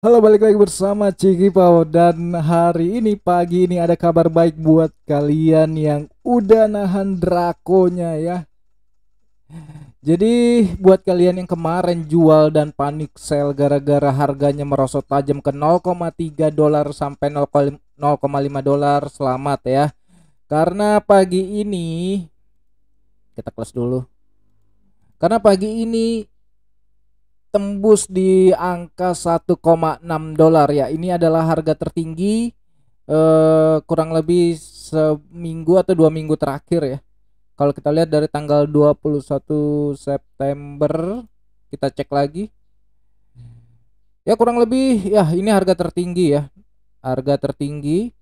Halo balik lagi bersama Ciki Pau dan hari ini pagi ini ada kabar baik buat kalian yang udah nahan drakonya ya. Jadi buat kalian yang kemarin jual dan panik sel gara-gara harganya merosot tajam ke 0,3 dolar sampai 0,5 dolar selamat ya. Karena pagi ini kita kelas dulu. Karena pagi ini tembus di angka 1,6 dolar ya. Ini adalah harga tertinggi eh, kurang lebih seminggu atau dua minggu terakhir ya. Kalau kita lihat dari tanggal 21 September kita cek lagi. Ya kurang lebih ya ini harga tertinggi ya. Harga tertinggi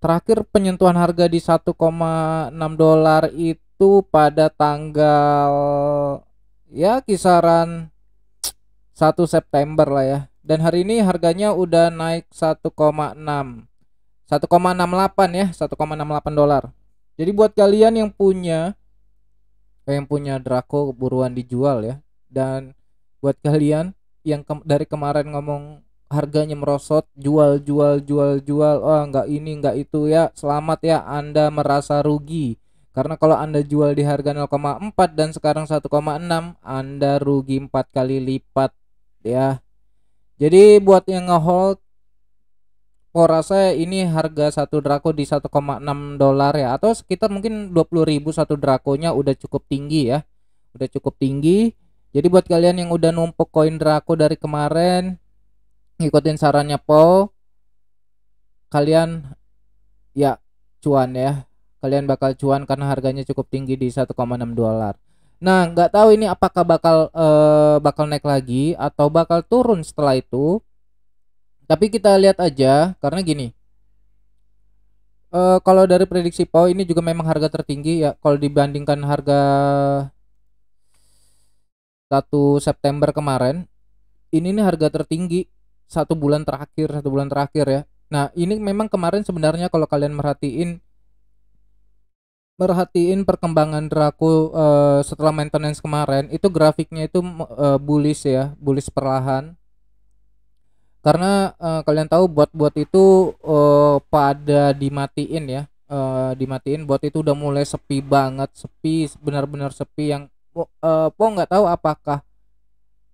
terakhir penyentuhan harga di 1,6 dolar itu pada tanggal ya kisaran 1 September lah ya. Dan hari ini harganya udah naik 1,6. 1,68 ya, 1,68 dolar. Jadi buat kalian yang punya eh, yang punya Draco buruan dijual ya. Dan buat kalian yang ke dari kemarin ngomong harganya merosot, jual jual jual jual, oh enggak ini enggak itu ya. Selamat ya Anda merasa rugi. Karena kalau Anda jual di harga 0,4 dan sekarang 1,6, Anda rugi 4 kali lipat ya jadi buat yang ngehold Oh rasa ini harga satu Draco di 1,6 dolar ya atau sekitar mungkin 20.000 satu drakonya udah cukup tinggi ya. Udah cukup tinggi. Jadi buat kalian yang udah numpuk koin Draco dari kemarin ngikutin sarannya Po kalian ya cuan ya. Kalian bakal cuan karena harganya cukup tinggi di 1,6 dolar. Nah, nggak tahu ini apakah bakal uh, bakal naik lagi atau bakal turun setelah itu. Tapi kita lihat aja karena gini. Uh, kalau dari prediksi PAU ini juga memang harga tertinggi ya kalau dibandingkan harga 1 September kemarin ini nih harga tertinggi satu bulan terakhir satu bulan terakhir ya nah ini memang kemarin sebenarnya kalau kalian merhatiin merhatiin perkembangan Draco uh, setelah maintenance kemarin itu grafiknya itu uh, bullish ya bullish perlahan karena uh, kalian tahu buat buat itu uh, pada dimatiin ya uh, dimatiin buat itu udah mulai sepi banget sepi benar-benar sepi yang uh, po nggak tahu apakah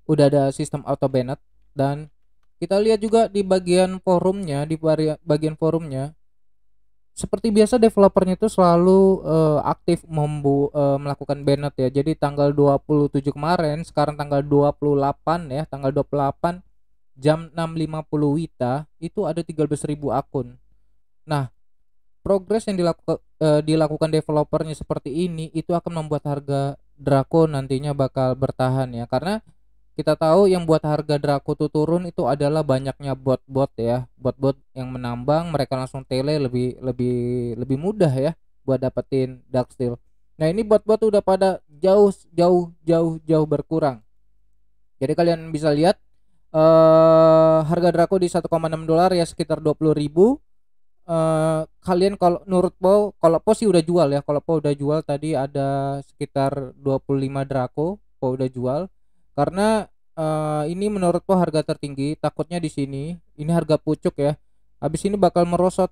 udah ada sistem auto banet dan kita lihat juga di bagian forumnya di bagian forumnya seperti biasa developernya itu selalu uh, aktif membu uh, melakukan banner ya. Jadi tanggal 27 kemarin, sekarang tanggal 28 ya, tanggal 28 jam 6.50 WITA itu ada 13.000 akun. Nah, progres yang dilaku, uh, dilakukan developernya seperti ini itu akan membuat harga Draco nantinya bakal bertahan ya karena kita tahu yang buat harga Draco tuh turun itu adalah banyaknya bot-bot ya bot-bot yang menambang mereka langsung tele lebih lebih lebih mudah ya buat dapetin dark steel nah ini bot-bot udah pada jauh jauh jauh jauh berkurang jadi kalian bisa lihat uh, harga Draco di 1,6 dolar ya sekitar 20 ribu uh, kalian kalau nurut Po kalau Po sih udah jual ya kalau Po udah jual tadi ada sekitar 25 Draco Po udah jual karena uh, ini menurutku harga tertinggi, takutnya di sini ini harga pucuk ya. Habis ini bakal merosot.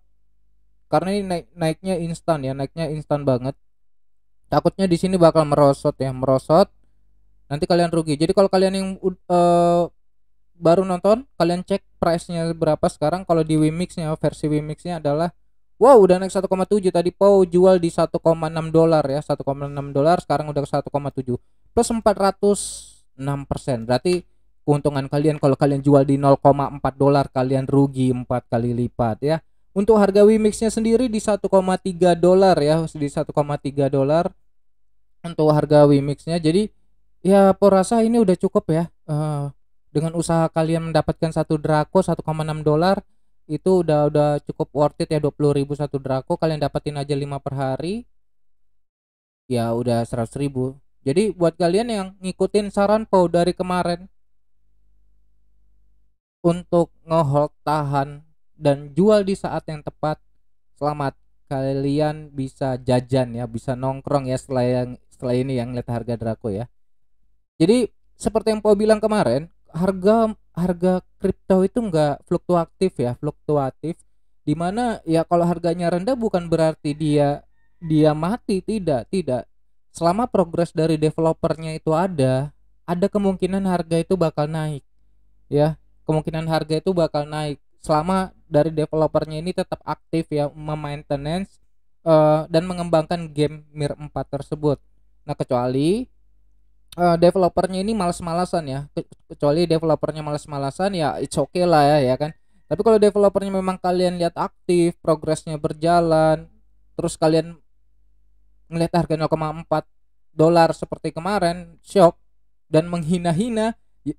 Karena ini naik naiknya instan ya, naiknya instan banget. Takutnya di sini bakal merosot ya, merosot. Nanti kalian rugi. Jadi kalau kalian yang uh, baru nonton kalian cek price-nya berapa sekarang kalau di Wimix-nya versi Wimix-nya adalah wow udah naik 1,7 tadi Pau jual di 1,6 dolar ya 1,6 dolar sekarang udah ke 1,7 plus 400 persen Berarti keuntungan kalian kalau kalian jual di 0,4 dolar kalian rugi 4 kali lipat ya. Untuk harga Wimixnya sendiri di 1,3 dolar ya, di 1,3 dolar untuk harga Wimixnya. Jadi ya perasa ini udah cukup ya. Uh, dengan usaha kalian mendapatkan satu draco 1,6 dolar itu udah udah cukup worth it ya 20.000 satu draco kalian dapetin aja 5 per hari ya udah 100.000 jadi buat kalian yang ngikutin saran Pau dari kemarin untuk ngehold tahan dan jual di saat yang tepat, selamat kalian bisa jajan ya, bisa nongkrong ya setelah yang setelah ini yang lihat harga Draco ya. Jadi seperti yang Pau bilang kemarin, harga harga kripto itu enggak fluktuatif ya, fluktuatif dimana ya kalau harganya rendah bukan berarti dia dia mati tidak tidak selama progres dari developernya itu ada, ada kemungkinan harga itu bakal naik. Ya, kemungkinan harga itu bakal naik selama dari developernya ini tetap aktif ya memaintenance uh, dan mengembangkan game Mir 4 tersebut. Nah, kecuali uh, developernya ini males malasan ya. kecuali developernya males malasan ya it's okay lah ya ya kan. Tapi kalau developernya memang kalian lihat aktif, progresnya berjalan, terus kalian melihat harga 0,4 dolar seperti kemarin shock dan menghina-hina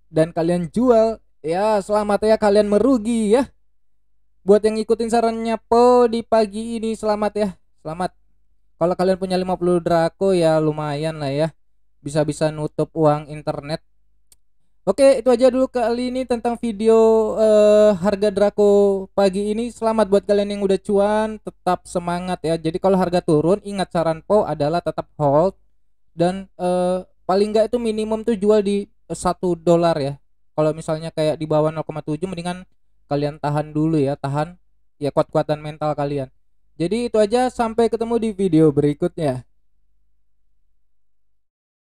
dan kalian jual ya selamat ya kalian merugi ya buat yang ngikutin sarannya Po di pagi ini selamat ya selamat kalau kalian punya 50 draco ya lumayan lah ya bisa-bisa nutup uang internet Oke, itu aja dulu kali ini tentang video uh, harga Draco pagi ini. Selamat buat kalian yang udah cuan, tetap semangat ya. Jadi kalau harga turun, ingat saran Po adalah tetap hold dan uh, paling nggak itu minimum tuh jual di satu dolar ya. Kalau misalnya kayak di bawah 0,7 mendingan kalian tahan dulu ya, tahan ya kuat-kuatan mental kalian. Jadi itu aja sampai ketemu di video berikutnya.